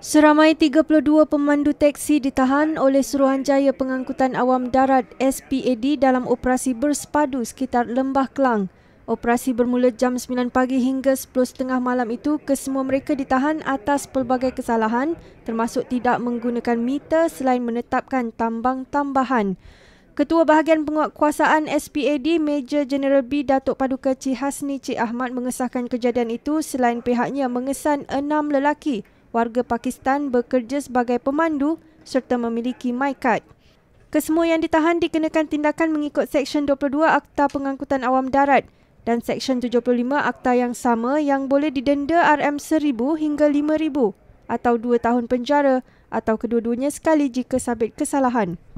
Seramai 32 pemandu teksi ditahan oleh Suruhanjaya Pengangkutan Awam Darat SPAD dalam operasi bersepadu sekitar Lembah Kelang. Operasi bermula jam 9 pagi hingga 10.30 malam itu, kesemua mereka ditahan atas pelbagai kesalahan termasuk tidak menggunakan meter selain menetapkan tambang tambahan. Ketua Bahagian Penguatkuasaan SPAD Major General B Datuk Paduka Cik Hasni Cik Ahmad mengesahkan kejadian itu selain pihaknya mengesan enam lelaki warga Pakistan bekerja sebagai pemandu serta memiliki MyCard. Kesemua yang ditahan dikenakan tindakan mengikut Seksyen 22 Akta Pengangkutan Awam Darat dan Seksyen 75 Akta yang sama yang boleh didenda RM1,000 hingga RM5,000 atau dua tahun penjara atau kedua-duanya sekali jika sabit kesalahan.